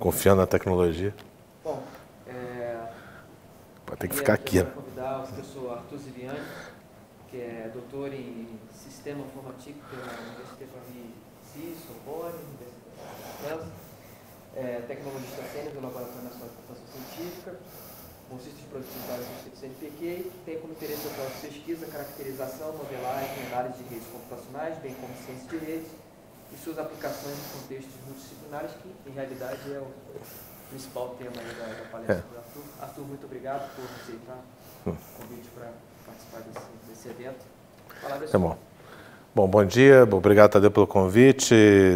Confiando na tecnologia. Bom, é... Pode ter que ficar aqui. Eu né? convidar o professor Arthur Ziviani, que é doutor em Sistema Informático pela Universidade de Paris, Sorbonne, Universidade de é, tecnologista sênior do Laboratório Nacional de Computação Científica, consiste de produtividade do CNPq, que tem como interesse a pesquisa, caracterização, modelagem, análise de redes computacionais, bem como ciência de redes, e suas aplicações em contextos multidisciplinares, que em realidade é o principal tema da, da, palestra é. do Arthur. Arthur, muito obrigado por aceitar o convite para participar desse, desse evento. Palavra é tá sua. bom. Bom, bom dia, obrigado, Tadeu, pelo convite.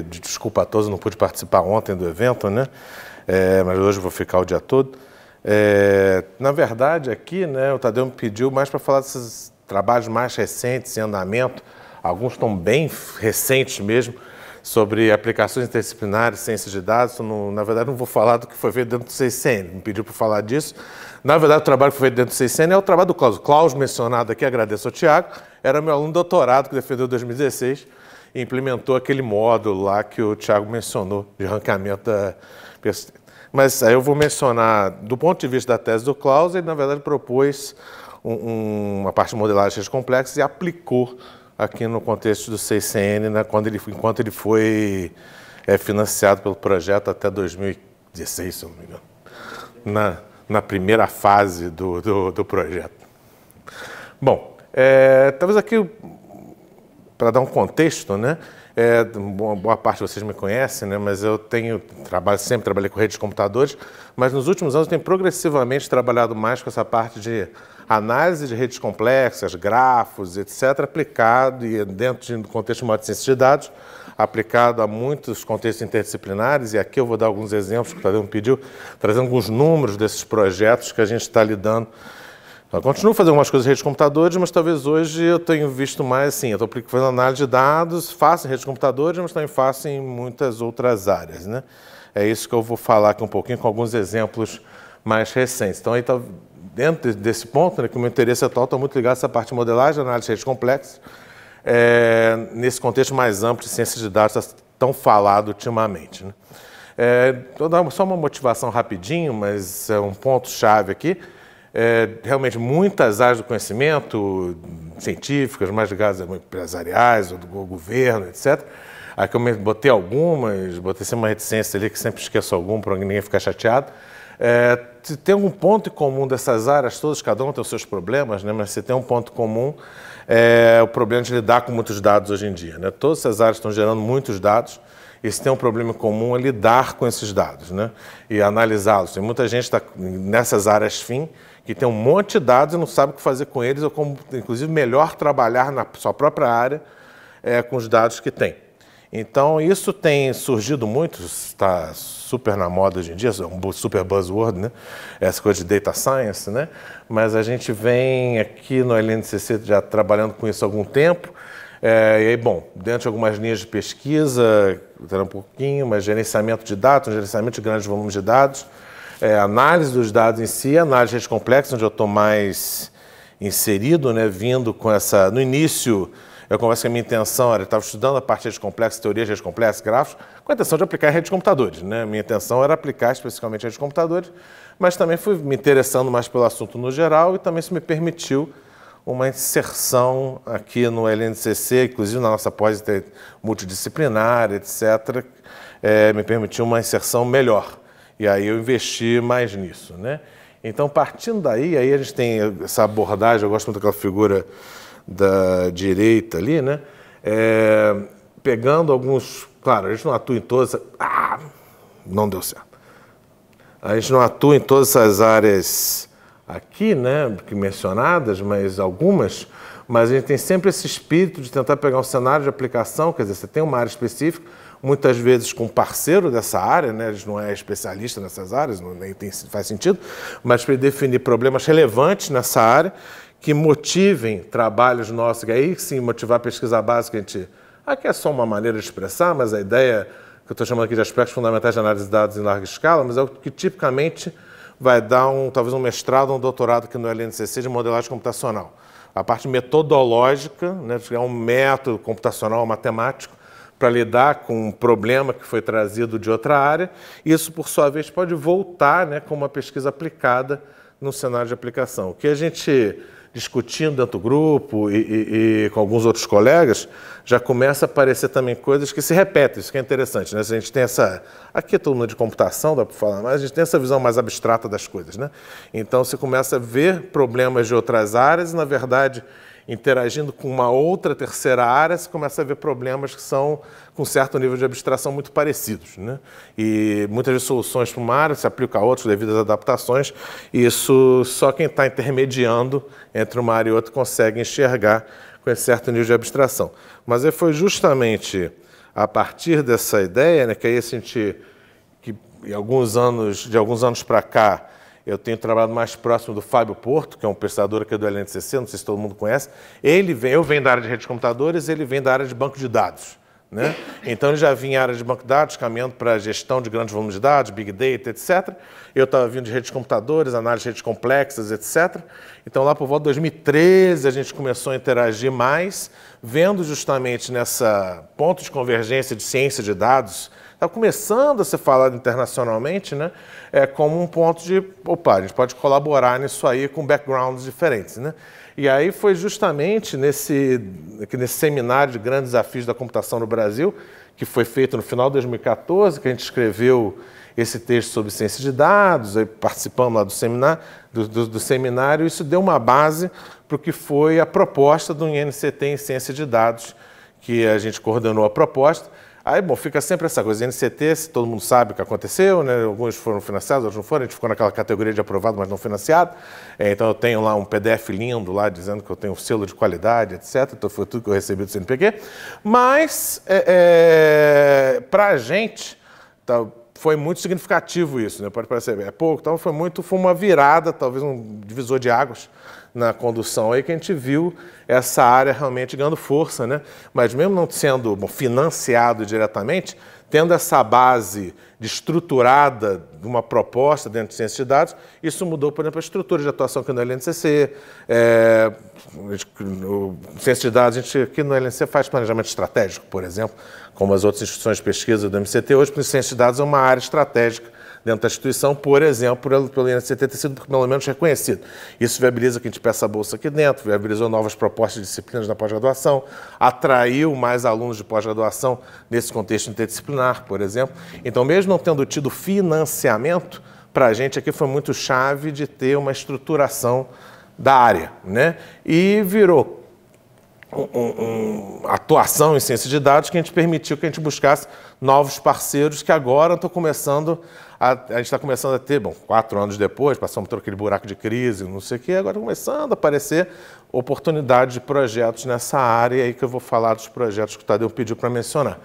Desculpa a todos, não pude participar ontem do evento, né? É, mas hoje vou ficar o dia todo. É, na verdade, aqui, né, o Tadeu me pediu mais para falar desses trabalhos mais recentes, em andamento. Alguns estão bem recentes mesmo, sobre aplicações interdisciplinares, ciência de dados. Não, na verdade, não vou falar do que foi feito dentro do CICN, me pediu para falar disso. Na verdade, o trabalho que foi feito dentro do CICN é o trabalho do Cláudio. Cláudio, mencionado aqui, agradeço ao Tiago, era meu aluno doutorado que defendeu em 2016 e implementou aquele módulo lá que o Tiago mencionou, de ranqueamento da Mas aí eu vou mencionar, do ponto de vista da tese do Klaus, ele na verdade propôs um, um, uma parte de modelagem de complexa e aplicou aqui no contexto do CICN, né, quando ele, enquanto ele foi é, financiado pelo projeto até 2016, se não me engano, na, na primeira fase do, do, do projeto. Bom, é, talvez aqui, para dar um contexto, né, é, boa parte de vocês me conhecem, né, mas eu tenho trabalho, sempre trabalhei com redes de computadores, mas nos últimos anos eu tenho progressivamente trabalhado mais com essa parte de análise de redes complexas, grafos, etc., aplicado e dentro do contexto de modo ciência de dados, aplicado a muitos contextos interdisciplinares, e aqui eu vou dar alguns exemplos que o Tadeu me pediu, trazendo alguns números desses projetos que a gente está lidando. Eu continuo fazendo algumas coisas em rede de computadores, mas talvez hoje eu tenho visto mais assim, eu estou fazendo análise de dados, faço em rede de computadores, mas também faço em muitas outras áreas. Né? É isso que eu vou falar aqui um pouquinho com alguns exemplos mais recentes. Então, aí, está dentro desse ponto, né, que o meu interesse atual está muito ligado a essa parte de modelagem, análise de redes complexas, é, nesse contexto mais amplo de ciências de dados tá tão falado ultimamente. Né? É, vou dar só uma motivação rapidinho, mas é um ponto-chave aqui. É, realmente, muitas áreas do conhecimento, científicas, mais ligadas a empresariais, ou do governo, etc., Aqui eu botei algumas, botei sempre uma reticência ali, que sempre esqueço algum, para ninguém ficar chateado. É, se tem um ponto comum dessas áreas todas, cada um tem os seus problemas, né? mas se tem um ponto comum, é o problema de lidar com muitos dados hoje em dia. Né? Todas essas áreas estão gerando muitos dados, e se tem um problema comum é lidar com esses dados né? e analisá-los. Tem muita gente tá nessas áreas fim que tem um monte de dados e não sabe o que fazer com eles, ou como, inclusive, melhor trabalhar na sua própria área é, com os dados que tem. Então, isso tem surgido muito, está super na moda hoje em dia, é um super buzzword, né? Essa coisa de data science, né? Mas a gente vem aqui no LNCC já trabalhando com isso há algum tempo. É, e aí, bom, dentro de algumas linhas de pesquisa, um pouquinho, mas gerenciamento de dados, gerenciamento de grandes volumes de dados, é, análise dos dados em si, análise de complexas, onde eu estou mais inserido, né? Vindo com essa, no início eu confesso que a minha intenção era, eu estava estudando a parte de redes complexas, teorias de redes complexas, grafos, com a intenção de aplicar em redes de computadores. Né? Minha intenção era aplicar especificamente redes de computadores, mas também fui me interessando mais pelo assunto no geral e também isso me permitiu uma inserção aqui no LNCC, inclusive na nossa pós multidisciplinar, etc., é, me permitiu uma inserção melhor. E aí eu investi mais nisso, né? Então, partindo daí, aí a gente tem essa abordagem, eu gosto muito daquela figura da direita ali, né? É, pegando alguns. Claro, a gente não atua em todas. Ah, não deu certo. A gente não atua em todas essas áreas aqui, né? Que mencionadas, mas algumas. Mas a gente tem sempre esse espírito de tentar pegar um cenário de aplicação, quer dizer, você tem uma área específica, muitas vezes com parceiro dessa área, né? a gente não é especialista nessas áreas, não, nem tem, faz sentido, mas para definir problemas relevantes nessa área que motivem trabalhos nossos, que aí sim motivar a pesquisa básica, a gente. Aqui ah, é só uma maneira de expressar, mas a ideia que eu estou chamando aqui de aspectos fundamentais de análise de dados em larga escala, mas é o que tipicamente vai dar um, talvez um mestrado ou um doutorado aqui no é LNCC de modelagem computacional. A parte metodológica, né, é um método computacional matemático para lidar com um problema que foi trazido de outra área. Isso, por sua vez, pode voltar né, com uma pesquisa aplicada no cenário de aplicação. O que a gente discutindo dentro do grupo e, e, e, com alguns outros colegas, já começa a aparecer também coisas que se repetem, isso que é interessante, né? A gente tem essa... Aqui é todo mundo de computação, dá para falar, mas a gente tem essa visão mais abstrata das coisas, né? Então, você começa a ver problemas de outras áreas e, na verdade, interagindo com uma outra terceira área, você começa a ver problemas que são com certo nível de abstração muito parecidos. Né? E muitas vezes soluções para uma área se aplicam a outros devido às adaptações, e isso só quem está intermediando entre uma área e outra consegue enxergar com esse certo nível de abstração. Mas foi justamente a partir dessa ideia, né, que aí a gente, que alguns anos, de alguns anos para cá, eu tenho trabalhado mais próximo do Fábio Porto, que é um pesquisador aqui do LNCC, não sei se todo mundo conhece. Ele vem, eu venho da área de redes de computadores, ele vem da área de banco de dados. Né? Então ele já vinha área de banco de dados, caminhando para a gestão de grandes volumes de dados, big data, etc. Eu estava vindo de redes de computadores, análise de redes complexas, etc. Então lá por volta de 2013 a gente começou a interagir mais, vendo justamente nessa ponto de convergência de ciência de dados, está começando a ser falado internacionalmente, né? É como um ponto de, opa, a gente pode colaborar nisso aí com backgrounds diferentes, né? E aí foi justamente nesse, nesse seminário de grandes desafios da computação no Brasil, que foi feito no final de 2014, que a gente escreveu esse texto sobre ciência de dados, aí participamos lá do seminário, do, do, do seminário isso deu uma base para o que foi a proposta do INCT em ciência de dados, que a gente coordenou a proposta, Aí, bom, fica sempre essa coisa. NCT, todo mundo sabe o que aconteceu, né? Alguns foram financiados, outros não foram. A gente ficou naquela categoria de aprovado, mas não financiado. É, então, eu tenho lá um PDF lindo lá dizendo que eu tenho um selo de qualidade, etc. Então, foi tudo que eu recebi do CNPq. Mas, é, é, para a gente, tá, foi muito significativo isso, né? Pode parecer é pouco, então foi muito, foi uma virada, talvez um divisor de águas na condução aí que a gente viu essa área realmente ganhando força, né? Mas mesmo não sendo financiado diretamente, tendo essa base de estruturada de uma proposta dentro de ciência de dados, isso mudou, por exemplo, a estrutura de atuação aqui no LNCC. É, ciência de dados, a gente aqui no LNC faz planejamento estratégico, por exemplo, como as outras instituições de pesquisa do MCT. Hoje, ciência de dados é uma área estratégica dentro da instituição, por exemplo, pelo INCT ter sido pelo menos reconhecido. Isso viabiliza que a gente peça a bolsa aqui dentro, viabilizou novas propostas de disciplinas na pós-graduação, atraiu mais alunos de pós-graduação nesse contexto interdisciplinar, por exemplo. Então, mesmo não tendo tido financiamento, para a gente aqui foi muito chave de ter uma estruturação da área, né? E virou um, atuação em ciência de dados que a gente permitiu que a gente buscasse novos parceiros que agora estão começando a, a gente está começando a ter, bom, quatro anos depois, passamos por aquele buraco de crise, não sei o quê, agora tá começando a aparecer oportunidade de projetos nessa área, aí que eu vou falar dos projetos que o Tadeu pediu para mencionar.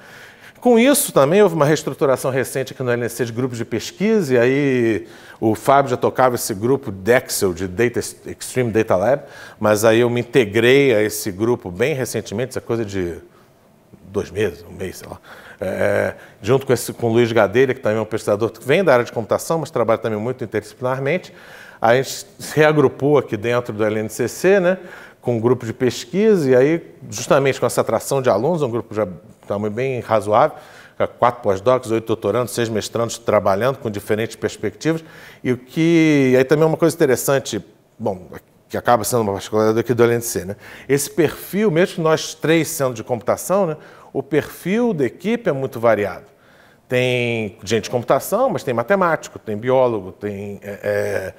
Com isso, também houve uma reestruturação recente aqui no LNC de grupos de pesquisa, e aí o Fábio já tocava esse grupo Dexel, de Data, Extreme Data Lab, mas aí eu me integrei a esse grupo bem recentemente, essa é coisa de dois meses, um mês, sei lá, é, é, junto com, esse, com o Luiz Gadelha, que também é um pesquisador que vem da área de computação, mas trabalha também muito interdisciplinarmente. A gente se reagrupou aqui dentro do LNCC, né, com um grupo de pesquisa, e aí, justamente com essa atração de alunos, um grupo já tamanho bem razoável, é quatro pós-docs, oito doutorandos, seis mestrandos trabalhando com diferentes perspectivas. E o que. Aí também é uma coisa interessante, bom, que acaba sendo uma particularidade aqui do LNC, né? Esse perfil, mesmo que nós três sendo de computação, né, o perfil da equipe é muito variado. Tem gente de computação, mas tem matemático, tem biólogo, tem é,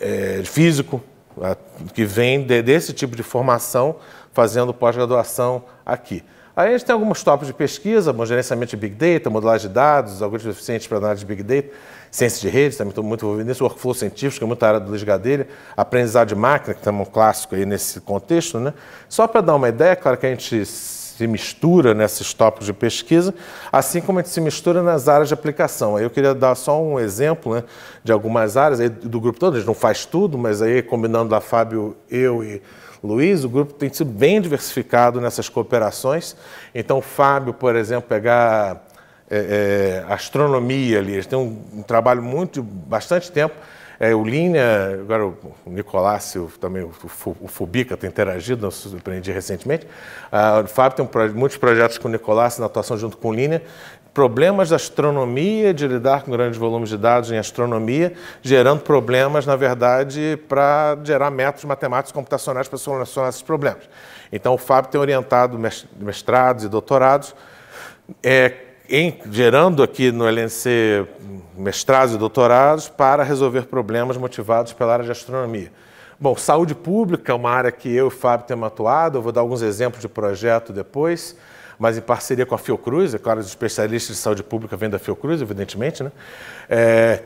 é, é físico, né, que vem de, desse tipo de formação fazendo pós-graduação aqui. Aí a gente tem alguns tópicos de pesquisa, bom, gerenciamento de Big Data, modelagem de dados, algoritmos eficientes para análise de Big Data, ciência de redes, também estou muito envolvido nisso, workflow científico, que é a área do Luiz Gadelha, aprendizado de máquina, que também é um clássico aí nesse contexto. Né? Só para dar uma ideia, é claro que a gente se mistura nesses tópicos de pesquisa, assim como a gente se mistura nas áreas de aplicação. Aí eu queria dar só um exemplo né, de algumas áreas aí do grupo todo, a gente não faz tudo, mas aí combinando da Fábio, eu e Luiz, o grupo tem sido bem diversificado nessas cooperações. Então, o Fábio, por exemplo, pegar é, é, astronomia ali, eles têm um, um trabalho muito, bastante tempo. É, o Linha, agora o o também, o, o Fubica tem interagido, eu surpreendi recentemente. Ah, o Fábio tem um, muitos projetos com o Nicolás na atuação junto com o Linha problemas da astronomia, de lidar com grandes volumes de dados em astronomia, gerando problemas, na verdade, para gerar métodos matemáticos computacionais para solucionar esses problemas. Então, o Fábio tem orientado mestrados e doutorados, é, em, gerando aqui no LNC mestrados e doutorados para resolver problemas motivados pela área de astronomia. Bom, saúde pública é uma área que eu e o Fábio temos atuado, eu vou dar alguns exemplos de projeto depois mas em parceria com a Fiocruz, é claro, os especialistas de saúde pública vêm da Fiocruz, evidentemente, né? É,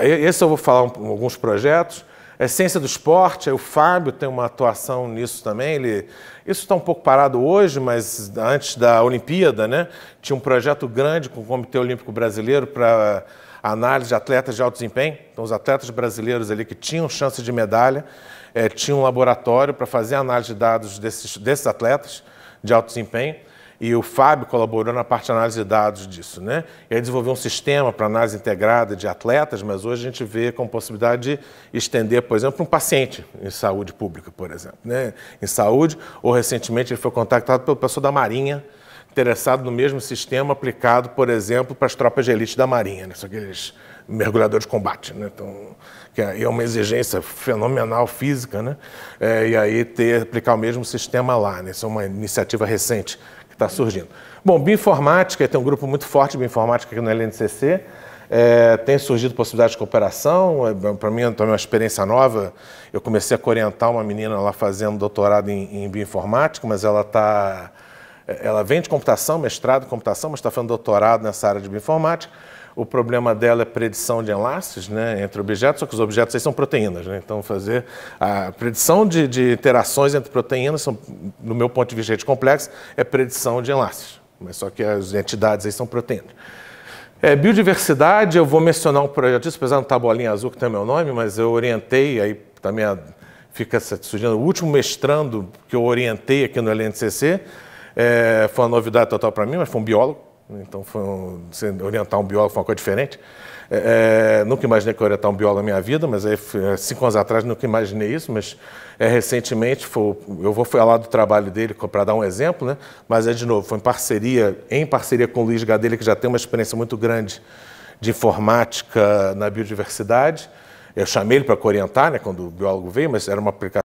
esse eu vou falar um, alguns projetos. É ciência do esporte, o Fábio tem uma atuação nisso também. Ele, isso está um pouco parado hoje, mas antes da Olimpíada, né, tinha um projeto grande com o Comitê Olímpico Brasileiro para análise de atletas de alto desempenho. Então, os atletas brasileiros ali que tinham chance de medalha, é, tinham um laboratório para fazer análise de dados desses, desses atletas de alto desempenho, e o Fábio colaborou na parte de análise de dados disso. Né? E aí desenvolveu um sistema para análise integrada de atletas, mas hoje a gente vê com possibilidade de estender, por exemplo, um paciente em saúde pública, por exemplo, né? em saúde, ou recentemente ele foi contactado pelo pessoal da Marinha, interessado no mesmo sistema aplicado, por exemplo, para as tropas de elite da Marinha, né? mergulhador de combate, né? Então, que é uma exigência fenomenal física, né? É, e aí ter, aplicar o mesmo sistema lá, né? Isso é uma iniciativa recente que está surgindo. Bom, bioinformática, tem um grupo muito forte de bioinformática aqui no LNCC, é, tem surgido possibilidade de cooperação, é, para mim é uma experiência nova, eu comecei a orientar uma menina lá fazendo doutorado em, em bioinformática, mas ela tá, Ela vem de computação, mestrado em computação, mas está fazendo doutorado nessa área de bioinformática. O problema dela é predição de enlaces né, entre objetos, só que os objetos aí são proteínas. Né? Então, fazer a predição de, de interações entre proteínas, são, no meu ponto de vista de complexo, é predição de enlaces. Mas só que as entidades aí são proteínas. É, biodiversidade, eu vou mencionar um projeto disso, apesar de tabulinha azul que tem meu nome, mas eu orientei, aí também tá fica surgindo o último mestrando que eu orientei aqui no LNCC, é, foi uma novidade total para mim, mas foi um biólogo, então, foi um, orientar um biólogo foi uma coisa diferente. É, é, nunca imaginei que eu ia orientar um biólogo na minha vida, mas aí, é, cinco anos atrás nunca imaginei isso, mas é, recentemente, foi, eu vou falar do trabalho dele para dar um exemplo, né? mas é de novo, foi em parceria, em parceria com o Luiz Gadelha, que já tem uma experiência muito grande de informática na biodiversidade. Eu chamei ele para orientar, né, quando o biólogo veio, mas era uma aplicação